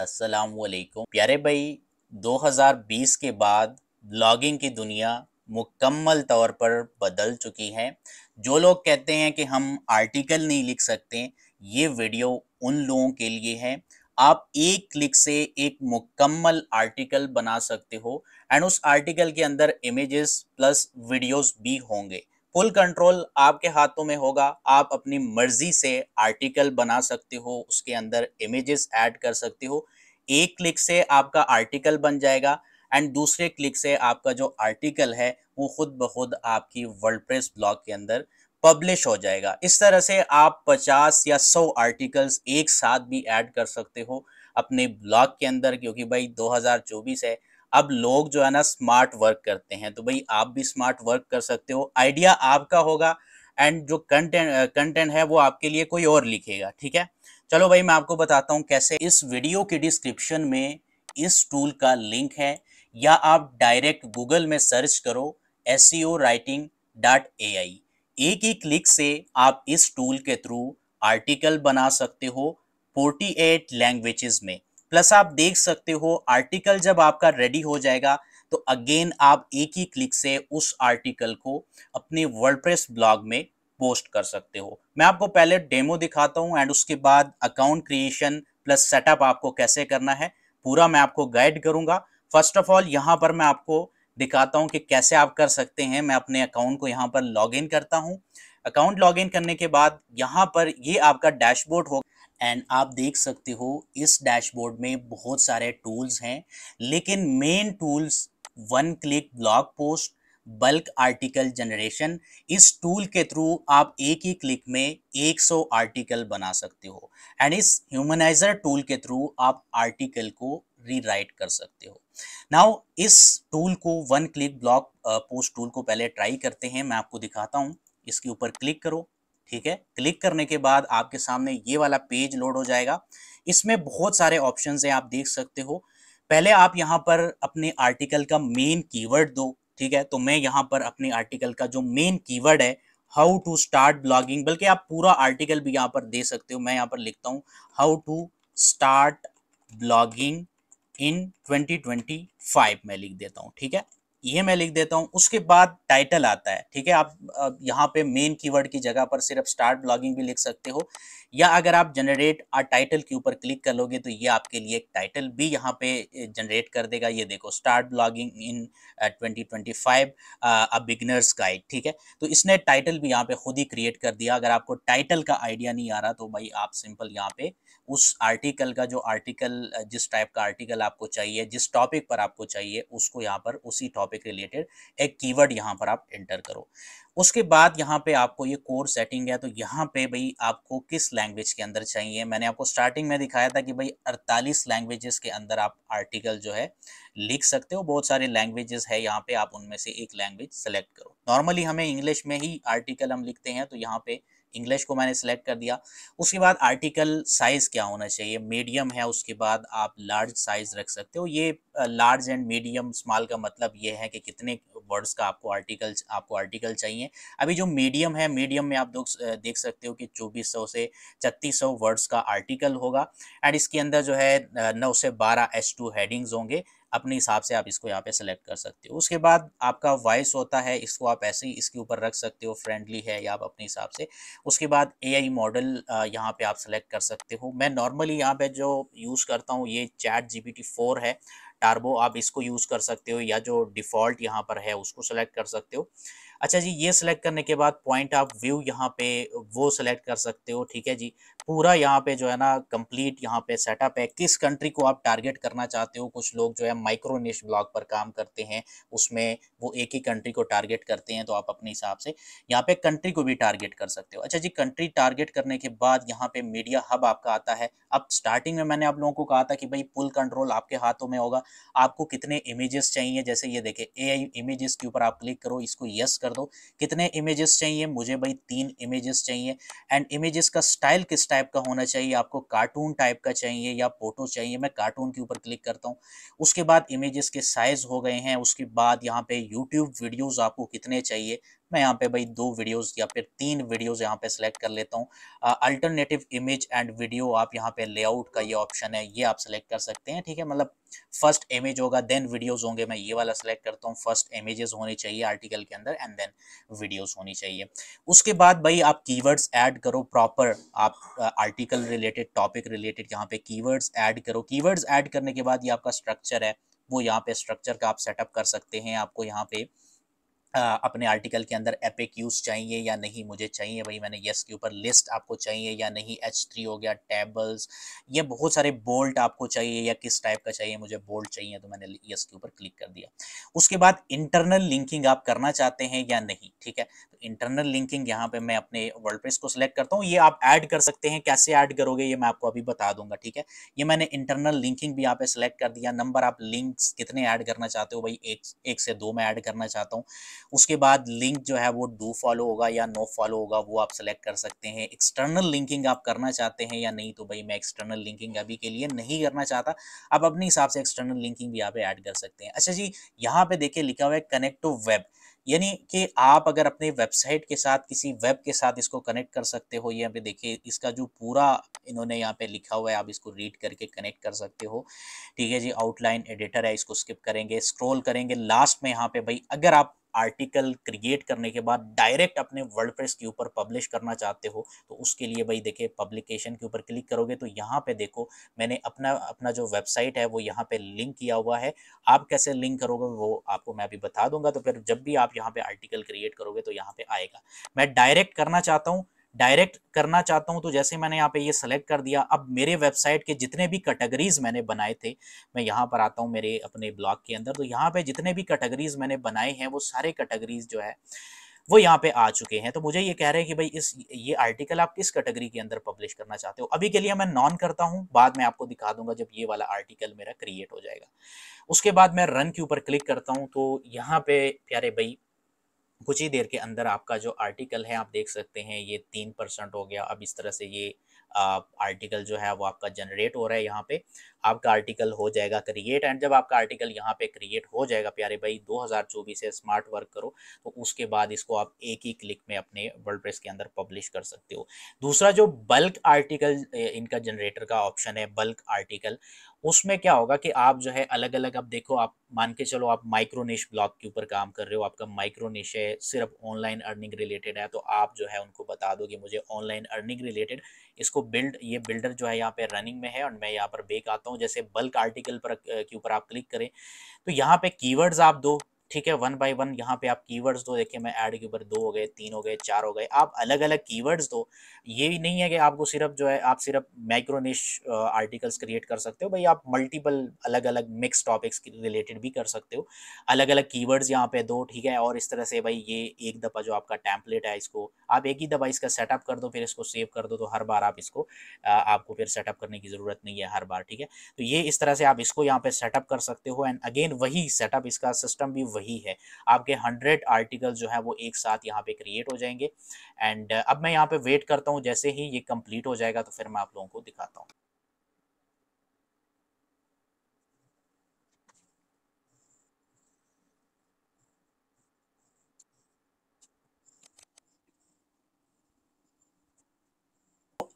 वालेकुम प्यारे भाई 2020 के बाद ब्लॉगिंग की दुनिया मुकम्मल तौर पर बदल चुकी है जो लोग कहते हैं कि हम आर्टिकल नहीं लिख सकते ये वीडियो उन लोगों के लिए है आप एक क्लिक से एक मुकम्मल आर्टिकल बना सकते हो एंड उस आर्टिकल के अंदर इमेजेस प्लस वीडियोस भी होंगे फुल कंट्रोल आपके हाथों में होगा आप अपनी मर्जी से आर्टिकल बना सकते हो उसके अंदर इमेजेस ऐड कर सकते हो एक क्लिक से आपका आर्टिकल बन जाएगा एंड दूसरे क्लिक से आपका जो आर्टिकल है वो खुद ब खुद आपकी वर्डप्रेस ब्लॉग के अंदर पब्लिश हो जाएगा इस तरह से आप 50 या 100 आर्टिकल्स एक साथ भी ऐड कर सकते हो अपने ब्लॉग के अंदर क्योंकि भाई 2024 है अब लोग जो है ना स्मार्ट वर्क करते हैं तो भाई आप भी स्मार्ट वर्क कर सकते हो आइडिया आपका होगा एंड जो कंटेंट कंटेंट है वो आपके लिए कोई और लिखेगा ठीक है चलो भाई मैं आपको बताता हूँ कैसे इस वीडियो के डिस्क्रिप्शन में इस टूल का लिंक है या आप डायरेक्ट गूगल में सर्च करो S writing dot A I एक ही क्लिक से आप इस टूल के थ्रू आर्टिकल बना सकते हो 48 लैंग्वेजेस में प्लस आप देख सकते हो आर्टिकल जब आपका रेडी हो जाएगा तो अगेन आप एक ही क्लिक से उस आर्टिकल को अपने वर्डप्रेस ब्लॉग में पोस्ट कर सकते हो मैं आपको पहले डेमो दिखाता हूँ एंड उसके बाद अकाउंट क्रिएशन प्लस सेटअप आपको कैसे करना है पूरा मैं आपको गाइड करूंगा फर्स्ट ऑफ ऑल यहाँ पर मैं आपको दिखाता हूँ कि कैसे आप कर सकते हैं मैं अपने अकाउंट को यहाँ पर लॉग करता हूँ अकाउंट लॉग करने के बाद यहाँ पर ये आपका डैशबोर्ड होगा एंड आप देख सकते हो इस डैशबोर्ड में बहुत सारे टूल्स हैं लेकिन main tools one click blog post bulk article generation इस टूल के थ्रू आप एक ही क्लिक में 100 आर्टिकल बना सकते हो एंड इस ह्यूमनाइजर टूल के थ्रू आप आर्टिकल को रीराइट कर सकते हो नाउ इस टूल को one click blog post tool को पहले ट्राई करते हैं मैं आपको दिखाता हूँ इसके ऊपर क्लिक करो ठीक है क्लिक करने के बाद आपके सामने ये वाला पेज लोड हो जाएगा इसमें बहुत सारे ऑप्शन हैं आप देख सकते हो पहले आप यहाँ पर अपने आर्टिकल का मेन कीवर्ड दो ठीक है तो मैं यहाँ पर अपने आर्टिकल का जो मेन कीवर्ड है हाउ टू स्टार्ट ब्लॉगिंग बल्कि आप पूरा आर्टिकल भी यहाँ पर दे सकते हो मैं यहाँ पर लिखता हूँ how to start blogging in 2025 मैं लिख देता हूँ ठीक है ये e मैं लिख देता हूँ उसके बाद टाइटल आता है ठीक है आप यहाँ पे मेन कीवर्ड की जगह पर सिर्फ स्टार्ट ब्लॉगिंग भी लिख सकते हो या अगर आप जनरेट आ टाइटल के ऊपर क्लिक कर लोगे तो ये आपके लिए एक टाइटल भी यहाँ पे जनरेट कर देगा ये देखो start blogging in 2025 a beginners guide ठीक है तो इसने टाइटल भी यहाँ पे खुद ही क्रिएट कर दिया अगर आपको टाइटल का आइडिया नहीं आ रहा तो भाई आप सिंपल यहाँ पे उस आर्टिकल का जो आर्टिकल जिस टाइप का आर्टिकल आपको चाहिए जिस टॉपिक पर आपको चाहिए उसको यहाँ पर उसी टॉपिक रिलेटेड एक कीवर्ड यहाँ पर आप एंटर करो उसके बाद यहाँ पे आपको ये कोर सेटिंग है तो यहाँ पे भाई आपको किस लैंग्वेज के अंदर चाहिए मैंने आपको स्टार्टिंग में दिखाया था कि भाई 48 लैंग्वेजेस के अंदर आप आर्टिकल जो है लिख सकते हो बहुत सारे लैंग्वेजेस है यहाँ पे आप उनमें से एक लैंग्वेज सेलेक्ट करो नॉर्मली हमें इंग्लिश में ही आर्टिकल हम लिखते हैं तो यहाँ पे इंग्लिश को मैंने सेलेक्ट कर दिया उसके बाद आर्टिकल साइज़ क्या होना चाहिए मीडियम है उसके बाद आप लार्ज साइज़ रख सकते हो ये लार्ज एंड मीडियम स्मॉल का मतलब ये है कि कितने वर्ड्स का आपको आर्टिकल आपको आर्टिकल चाहिए अभी जो मीडियम है मीडियम में आप देख सकते हो कि 2400 से 3600 वर्ड्स का आर्टिकल होगा एंड इसके अंदर जो है नौ से बारह एस टू हेडिंग्स होंगे अपने हिसाब से आप इसको यहाँ पे सेलेक्ट कर सकते हो उसके बाद आपका वॉइस होता है इसको आप ऐसे ही इसके ऊपर रख सकते हो फ्रेंडली है या आप अपने हिसाब से उसके बाद एआई मॉडल यहाँ पे आप सेलेक्ट कर सकते हो मैं नॉर्मली यहाँ पे जो यूज़ करता हूँ ये चैट जी बी है टार्बो आप इसको यूज़ कर सकते हो या जो डिफ़ॉल्ट यहाँ पर है उसको सेलेक्ट कर सकते हो अच्छा जी ये सिलेक्ट करने के बाद पॉइंट ऑफ व्यू यहाँ पे वो सिलेक्ट कर सकते हो ठीक है जी पूरा यहाँ पे जो है ना कंप्लीट यहाँ पे सेटअप है किस कंट्री को आप टारगेट करना चाहते हो कुछ लोग जो है माइक्रो निश ब्लॉग पर काम करते हैं उसमें वो एक ही कंट्री को टारगेट करते हैं तो आप अपने हिसाब से यहाँ पे कंट्री को भी टारगेट कर सकते हो अच्छा जी कंट्री टारगेट करने के बाद यहाँ पे मीडिया हब आपका आता है अब स्टार्टिंग में मैंने आप लोगों को कहा था कि भाई पुल कंट्रोल आपके हाथों में होगा आपको कितने इमेजेस चाहिए जैसे ये देखे ए इमेजेस के ऊपर आप क्लिक करो इसको यस कर कर दो कितने इमेजेस चाहिए मुझे भाई तीन इमेजेस चाहिए एंड इमेजेस का स्टाइल किस टाइप का होना चाहिए आपको कार्टून टाइप का चाहिए या फोटो चाहिए मैं कार्टून के ऊपर क्लिक करता हूँ उसके बाद इमेजेस के साइज़ हो गए हैं उसके बाद यहाँ पे यूट्यूब वीडियोज़ आपको कितने चाहिए मैं यहाँ पे भाई दो वीडियोस या फिर तीन वीडियोस यहाँ पे सिलेक्ट कर लेता हूँ अल्टरनेटिव इमेज एंड वीडियो आप यहाँ पे लेआउट का ये ऑप्शन है ये आप सेलेक्ट कर सकते हैं ठीक है मतलब फर्स्ट इमेज होगा देन वीडियोस होंगे मैं ये वाला सेलेक्ट करता हूँ फर्स्ट इमेजेस होनी चाहिए आर्टिकल के अंदर एंड देन वीडियोज होनी चाहिए उसके बाद भाई आप की वर्ड्स करो प्रॉपर आप आर्टिकल रिलेटेड टॉपिक रिलेटेड यहाँ पे की वर्ड्स करो की वर्ड्स करने के बाद ये आपका स्ट्रक्चर है वो यहाँ पे स्ट्रक्चर का आप सेटअप कर सकते हैं आपको यहाँ पे अपने आर्टिकल के अंदर एपिक यूज़ चाहिए या नहीं मुझे चाहिए भाई मैंने यस के ऊपर लिस्ट आपको चाहिए या नहीं एच थ्री हो गया टेबल्स ये बहुत सारे बोल्ट आपको चाहिए या किस टाइप का चाहिए मुझे बोल्ट चाहिए तो मैंने यस के ऊपर क्लिक कर दिया उसके बाद इंटरनल लिंकिंग आप करना चाहते हैं या नहीं ठीक है तो इंटरनल लिंकिंग यहाँ पर मैं अपने वर्ल्ड को सिलेक्ट करता हूँ ये आप ऐड कर सकते हैं कैसे ऐड करोगे ये मैं आपको अभी बता दूंगा ठीक है ये मैंने इंटरनल लिंकिंग भी यहाँ पे सिलेक्ट कर दिया नंबर आप लिंक्स कितने ऐड करना चाहते हो भाई एक से दो में ऐड करना चाहता हूँ उसके बाद लिंक जो है वो डू फॉलो होगा या नो फॉलो होगा वो आप सेलेक्ट कर सकते हैं एक्सटर्नल लिंकिंग आप करना चाहते हैं या नहीं तो भाई मैं एक्सटर्नल लिंकिंग अभी के लिए नहीं करना चाहता आप अपने हिसाब से एक्सटर्नल लिंकिंग भी यहाँ पे ऐड कर सकते हैं अच्छा जी यहाँ पे देखिए लिखा हुआ है कनेक्ट टू वेब यानी कि आप अगर अपने वेबसाइट के साथ किसी वेब के साथ इसको कनेक्ट कर सकते हो यहाँ पे देखिए इसका जो पूरा इन्होंने यहाँ पे लिखा हुआ है आप इसको रीड करके कनेक्ट कर सकते हो ठीक है जी आउटलाइन एडिटर है इसको स्किप करेंगे स्क्रॉल करेंगे लास्ट में यहाँ पे भाई अगर आप आर्टिकल क्रिएट करने के बाद डायरेक्ट अपने वर्ल्ड के ऊपर पब्लिश करना चाहते हो तो उसके लिए भाई देखिए पब्लिकेशन के ऊपर क्लिक करोगे तो यहाँ पे देखो मैंने अपना अपना जो वेबसाइट है वो यहाँ पे लिंक किया हुआ है आप कैसे लिंक करोगे वो आपको मैं अभी बता दूंगा तो फिर जब भी आप यहाँ पे आर्टिकल क्रिएट करोगे तो यहाँ पे आएगा मैं डायरेक्ट करना चाहता हूँ डायरेक्ट करना चाहता हूं तो जैसे मैंने यहाँ पे ये सेलेक्ट कर दिया अब मेरे वेबसाइट के जितने भी कैटेगरीज मैंने बनाए थे मैं यहाँ पर आता हूँ मेरे अपने ब्लॉग के अंदर तो यहाँ पे जितने भी कैटेगरीज मैंने बनाए हैं वो सारे कैटेगरीज जो है वो यहाँ पे आ चुके हैं तो मुझे ये कह रहे हैं कि भाई इस ये आर्टिकल आप किस कैटेगरी के अंदर पब्लिश करना चाहते हो अभी के लिए मैं नॉन करता हूँ बाद में आपको दिखा दूंगा जब ये वाला आर्टिकल मेरा क्रिएट हो जाएगा उसके बाद मैं रन के ऊपर क्लिक करता हूँ तो यहाँ पे प्यारे भाई कुछ ही देर के अंदर आपका जो आर्टिकल है आप देख सकते हैं ये तीन परसेंट हो गया अब इस तरह से ये आर्टिकल जो है वो आपका जनरेट हो रहा है यहाँ पे आपका आर्टिकल हो जाएगा क्रिएट एंड जब आपका आर्टिकल यहाँ पे क्रिएट हो जाएगा प्यारे भाई 2024 से स्मार्ट वर्क करो तो उसके बाद इसको आप एक ही क्लिक में अपने वर्ल्ड के अंदर पब्लिश कर सकते हो दूसरा जो बल्क आर्टिकल इनका जनरेटर का ऑप्शन है बल्क आर्टिकल उसमें क्या होगा कि आप जो है अलग अलग अब देखो आप मान के चलो आप माइक्रोनिश ब्लॉग के ऊपर काम कर रहे हो आपका माइक्रोनिश है सिर्फ ऑनलाइन अर्निंग रिलेटेड है तो आप जो है उनको बता दो कि मुझे ऑनलाइन अर्निंग रिलेटेड इसको बिल्ड ये बिल्डर जो है यहाँ पे रनिंग में है और मैं यहाँ पर बेक आता हूँ हूँ जैसे बल्क आर्टिकल पर के ऊपर आप क्लिक करें तो यहाँ पे कीवर्ड्स आप दो ठीक है वन बाय वन यहाँ पे आप कीवर्ड्स दो देखिए मैं ऐड के ऊपर दो हो गए तीन हो गए चार हो गए आप अलग अलग कीवर्ड्स दो ये भी नहीं है कि आपको सिर्फ जो है आप सिर्फ माइक्रोनिश आर्टिकल्स क्रिएट कर सकते हो भाई आप मल्टीपल अलग अलग मिक्स टॉपिक्स रिलेटेड भी कर सकते हो अलग अलग कीवर्ड्स यहाँ पे दो ठीक है और इस तरह से भाई ये एक दफ़ा जो आपका टैंपलेट है इसको आप एक ही दफ़ा इसका सेटअप कर दो फिर इसको सेव कर दो तो हर बार आप इसको आपको फिर सेटअप करने की ज़रूरत नहीं है हर बार ठीक है तो ये इस तरह से आप इसको यहाँ पे सेटअप कर सकते हो एंड अगेन वही सेटअप इसका सिस्टम भी वही वही है आपके हंड्रेड आर्टिकल जो है वो एक साथ यहाँ पे क्रिएट हो जाएंगे एंड uh, अब मैं यहाँ पे वेट करता हूँ जैसे ही ये कंप्लीट हो जाएगा तो फिर मैं आप लोगों को दिखाता हूँ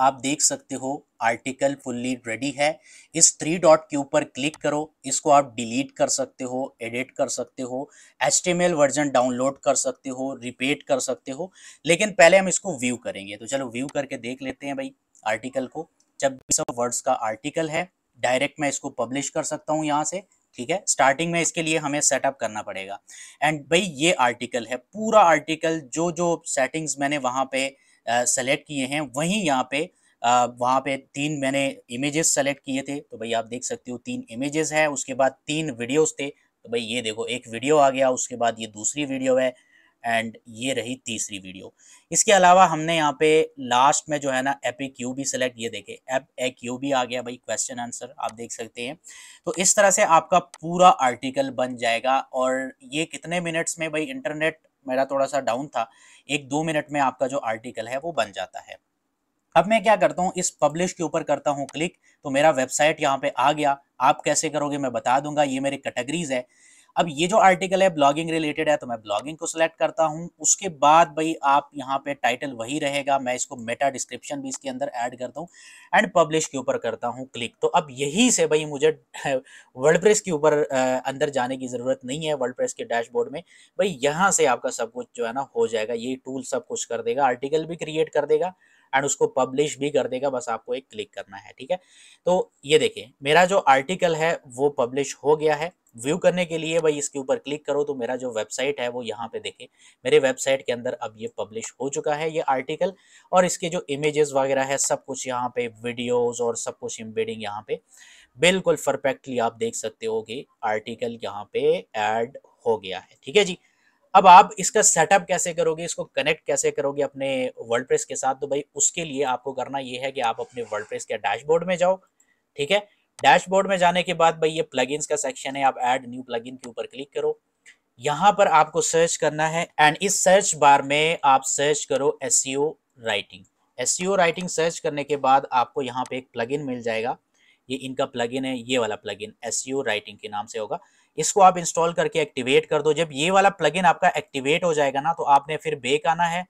आप देख सकते हो आर्टिकल फुल्ली रेडी है इस थ्री डॉट के ऊपर क्लिक करो इसको आप डिलीट कर सकते हो एडिट कर सकते हो एच वर्जन डाउनलोड कर सकते हो रिपीट कर सकते हो लेकिन पहले हम इसको व्यू करेंगे तो चलो व्यू करके देख लेते हैं भाई आर्टिकल को छब्बीस वर्ड्स का आर्टिकल है डायरेक्ट मैं इसको पब्लिश कर सकता हूँ यहाँ से ठीक है स्टार्टिंग में इसके लिए हमें सेटअप करना पड़ेगा एंड भाई ये आर्टिकल है पूरा आर्टिकल जो जो सेटिंग्स मैंने वहाँ पे सेलेक्ट किए हैं वहीं यहाँ पे वहाँ पे तीन मैंने इमेजेस सेलेक्ट किए थे तो भाई आप देख सकते हो तीन इमेजेस है उसके बाद तीन वीडियोस थे तो भाई ये देखो एक वीडियो आ गया उसके बाद ये दूसरी वीडियो है एंड ये रही तीसरी वीडियो इसके अलावा हमने यहाँ पे लास्ट में जो है ना एप क्यू भी सेलेक्ट ये देखे एप ए क्यू भी आ गया भाई क्वेश्चन आंसर आप देख सकते हैं तो इस तरह से आपका पूरा आर्टिकल बन जाएगा और ये कितने मिनट्स में भाई इंटरनेट मेरा थोड़ा सा डाउन था एक दो मिनट में आपका जो आर्टिकल है वो बन जाता है अब मैं क्या करता हूँ इस पब्लिश के ऊपर करता हूँ क्लिक तो मेरा वेबसाइट यहाँ पे आ गया आप कैसे करोगे मैं बता दूंगा ये मेरे कैटेगरीज है अब ये जो आर्टिकल है ब्लॉगिंग रिलेटेड है तो मैं ब्लॉगिंग को सिलेक्ट करता हूँ उसके बाद भाई आप यहाँ पे टाइटल वही रहेगा मैं इसको मेटा डिस्क्रिप्शन भी इसके अंदर ऐड करता हूँ एंड पब्लिश के ऊपर करता हूँ क्लिक तो अब यही से भाई मुझे प्रेस के ऊपर अंदर जाने की ज़रूरत नहीं है प्रेस के डैशबोर्ड में भाई यहाँ से आपका सब कुछ जो है ना हो जाएगा ये टूल सब कुछ कर देगा आर्टिकल भी क्रिएट कर देगा एंड उसको पब्लिश भी कर देगा बस आपको एक क्लिक करना है ठीक है तो ये देखिए मेरा जो आर्टिकल है वो पब्लिश हो गया है व्यू करने के लिए भाई इसके ऊपर क्लिक करो तो मेरा जो वेबसाइट है वो यहाँ पे देखे मेरे वेबसाइट के अंदर अब ये पब्लिश हो चुका है ये आर्टिकल और इसके जो इमेजेस वगैरह है सब कुछ यहाँ पे वीडियोस और सब कुछ इम्बेडिंग यहाँ पे बिल्कुल परफेक्टली आप देख सकते हो कि आर्टिकल यहाँ पे ऐड हो गया है ठीक है जी अब आप इसका सेटअप कैसे करोगे इसको कनेक्ट कैसे करोगे अपने वर्ल्ड प्रेस के साथ तो भाई उसके लिए आपको करना ये है कि आप अपने वर्ल्ड प्रेस के डैशबोर्ड में जाओ ठीक है डैशबोर्ड में जाने के बाद भाई ये प्लग का सेक्शन है आप एड न्यू प्लग के ऊपर क्लिक करो यहाँ पर आपको सर्च करना है एंड इस सर्च बार में आप सर्च करो S writing S writing search करने के बाद आपको यहाँ पे एक प्लगइन मिल जाएगा ये इनका प्लगइन है ये वाला प्लगइन एस राइटिंग के नाम से होगा इसको आप इंस्टॉल करके एक्टिवेट कर दो जब ये वाला प्लगइन आपका एक्टिवेट हो जाएगा ना तो आपने फिर बेक आना है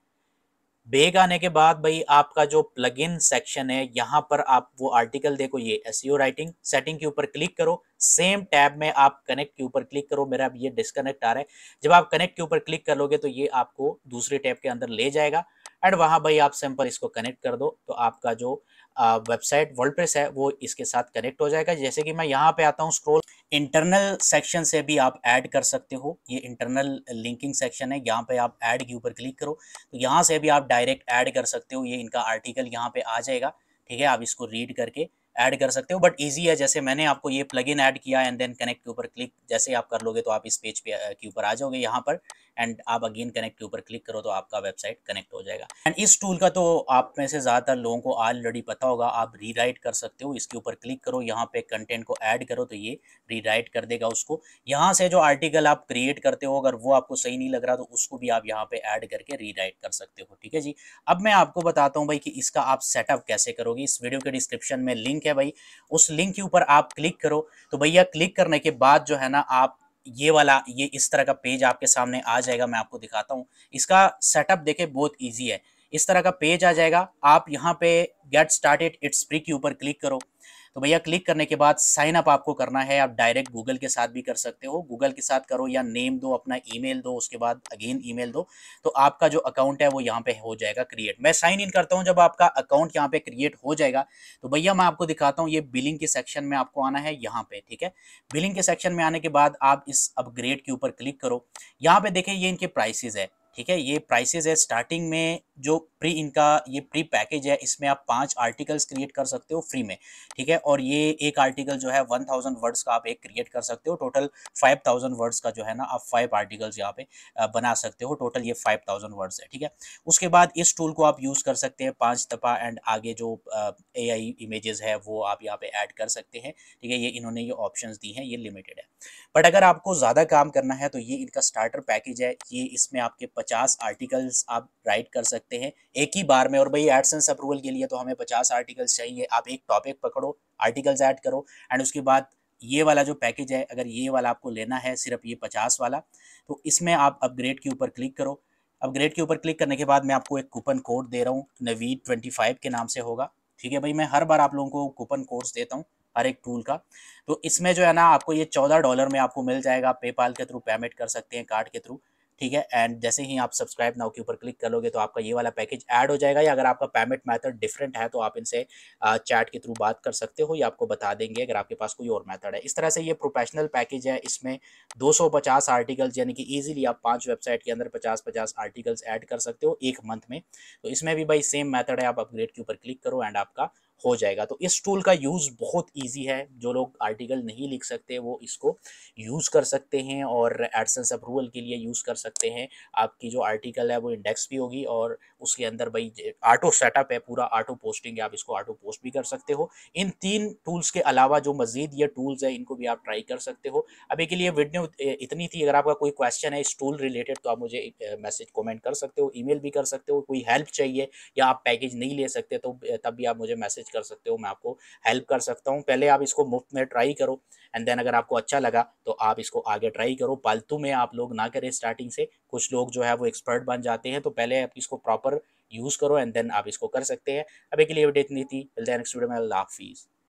बेग आने के बाद भाई आपका जो प्लग इन सेक्शन है यहाँ पर आप वो आर्टिकल देखो ये एस राइटिंग सेटिंग के ऊपर क्लिक करो सेम टैब में आप कनेक्ट के ऊपर क्लिक करो मेरा अब ये डिस्कनेक्ट आ रहा है जब आप कनेक्ट के ऊपर क्लिक कर लोगे तो ये आपको दूसरे टैब के अंदर ले जाएगा एंड वहाँ भाई आप सिंपल इसको कनेक्ट कर दो तो आपका जो वेबसाइट वर्ल्ड है वो इसके साथ कनेक्ट हो जाएगा जैसे कि मैं यहाँ पे आता हूँ स्क्रोल इंटरनल सेक्शन से भी आप ऐड कर सकते हो ये इंटरनल लिंकिंग सेक्शन है यहाँ पे आप ऐड के ऊपर क्लिक करो तो यहाँ से भी आप डायरेक्ट ऐड कर सकते हो ये इनका आर्टिकल यहाँ पे आ जाएगा ठीक है आप इसको रीड करके ऐड कर सकते हो बट इजी है जैसे मैंने आपको ये प्लग इन ऐड किया एंड देन कनेक्ट के ऊपर क्लिक जैसे आप कर लोगे तो आप इस पेज पे के ऊपर आ जाओगे यहाँ पर एंड आप अगेन कनेक्ट के ऊपर क्लिक करो तो आपका वेबसाइट कनेक्ट हो जाएगा एंड इस टूल का तो आप में से ज़्यादातर लोगों को ऑलरेडी पता होगा आप रीराइट कर सकते हो इसके ऊपर क्लिक करो यहाँ पे कंटेंट को ऐड करो तो ये रीराइट कर देगा उसको यहाँ से जो आर्टिकल आप क्रिएट करते हो अगर वो आपको सही नहीं लग रहा तो उसको भी आप यहाँ पे ऐड करके रीराइट कर सकते हो ठीक है जी अब मैं आपको बताता हूँ भाई कि इसका आप सेटअप कैसे करोगे इस वीडियो के डिस्क्रिप्शन में लिंक है है भाई उस लिंक के ऊपर आप क्लिक करो तो भैया क्लिक करने के बाद जो है ना आप ये वाला ये इस तरह का पेज आपके सामने आ जाएगा मैं आपको दिखाता हूँ इसका सेटअप देखे बहुत ईजी है इस तरह का पेज आ जाएगा आप यहाँ पे गेट स्टार्टेड इट्स फ्री के ऊपर क्लिक करो तो भैया क्लिक करने के बाद साइन अप आपको करना है आप डायरेक्ट गूगल के साथ भी कर सकते हो गूगल के साथ करो या नेम दो अपना ईमेल दो उसके बाद अगेन ईमेल दो तो आपका जो अकाउंट है वो यहाँ पे हो जाएगा क्रिएट मैं साइन इन करता हूँ जब आपका अकाउंट यहाँ पे क्रिएट हो जाएगा तो भैया मैं आपको दिखाता हूँ ये बिलिंग के सेक्शन में आपको आना है यहाँ पे ठीक है बिलिंग के सेक्शन में आने के बाद आप इस अपग्रेड के ऊपर क्लिक करो यहाँ पे देखें ये इनके प्राइसेज है ठीक है ये प्राइसेज है स्टार्टिंग में जो प्री इनका ये प्री पैकेज है इसमें आप पांच आर्टिकल्स क्रिएट कर सकते हो फ्री में ठीक है और ये एक आर्टिकल जो है वन थाउजेंड वर्ड्स का आप एक क्रिएट कर सकते हो टोटल फाइव थाउजेंड वर्ड्स का जो है ना आप फाइव आर्टिकल्स यहाँ पे बना सकते हो टोटल ये फाइव थाउजेंड वर्ड्स है ठीक है उसके बाद इस टूल को आप यूज़ कर सकते हैं पाँच दफ़ा एंड आगे जो ए आई इमेजेस है वो आप यहाँ पे ऐड कर सकते हैं ठीक है ये इन्होंने ये ऑप्शन दी हैं ये लिमिटेड है बट अगर आपको ज़्यादा काम करना है तो ये इनका स्टार्टर पैकेज है ये इसमें आपके पचास आर्टिकल्स आप राइट कर सकते सकते हैं एक ही बार में और भाई एडसेंस अप्रूवल के लिए तो हमें पचास आर्टिकल्स चाहिए आप एक टॉपिक पकड़ो आर्टिकल्स ऐड करो एंड उसके बाद ये वाला जो पैकेज है अगर ये वाला आपको लेना है सिर्फ ये पचास वाला तो इसमें आप अपग्रेड के ऊपर क्लिक करो अपग्रेड के ऊपर क्लिक करने के बाद मैं आपको एक कूपन कोड दे रहा हूँ नवीद ट्वेंटी फाइव के नाम से होगा ठीक है भाई मैं हर बार आप लोगों को कूपन कोड्स देता हूँ हर एक टूल का तो इसमें जो है ना आपको ये चौदह डॉलर में आपको मिल जाएगा पेपाल के थ्रू पेमेंट कर सकते हैं कार्ड के थ्रू ठीक है एंड जैसे ही आप सब्सक्राइब नाउ के ऊपर क्लिक कर लोगे तो आपका ये वाला पैकेज ऐड हो जाएगा या अगर आपका पेमेंट मेथड डिफरेंट है तो आप इनसे चैट के थ्रू बात कर सकते हो या आपको बता देंगे अगर आपके पास कोई और मेथड है इस तरह से ये प्रोफेशनल पैकेज है इसमें 250 आर्टिकल्स यानी कि ईजिली आप पांच वेबसाइट के अंदर पचास पचास आर्टिकल्स एड कर सकते हो एक मंथ में तो इसमें भी भाई सेम मैथड है आप अपग्रेड के ऊपर क्लिक करो एंड आपका हो जाएगा तो इस टूल का यूज़ बहुत ईजी है जो लोग आर्टिकल नहीं लिख सकते वो इसको यूज़ कर सकते हैं और एडसेंस अप्रूवल के लिए यूज़ कर सकते हैं आपकी जो आर्टिकल है वो इंडेक्स भी होगी और उसके अंदर भाई ऑटो सेटअप है पूरा ऑटो पोस्टिंग है आप इसको ऑटो पोस्ट भी कर सकते हो इन तीन टूल्स के अलावा जो मजीद ये टूल्स है इनको भी आप ट्राई कर सकते हो अभी के लिए वीडियो इतनी थी अगर आपका कोई क्वेश्चन है इस टूल रिलेटेड तो आप मुझे मैसेज कॉमेंट कर सकते हो ई भी कर सकते हो कोई हेल्प चाहिए या आप पैकेज नहीं ले सकते तो तब भी आप मुझे मैसेज कर सकते हो मैं आपको हेल्प कर सकता हूँ पहले आप इसको मुफ्त में ट्राई करो एंड देन अगर आपको अच्छा लगा तो आप इसको आगे ट्राई करो पालतू में आप लोग ना करें स्टार्टिंग से कुछ लोग जो है वो एक्सपर्ट बन जाते हैं तो पहले आप इसको प्रॉपर यूज़ करो एंड देन आप इसको कर सकते हैं अभी के लिए अपडेट नहीं थी मिलते हैं नेक्स्ट वीडियो में अल्लाह हाफिज़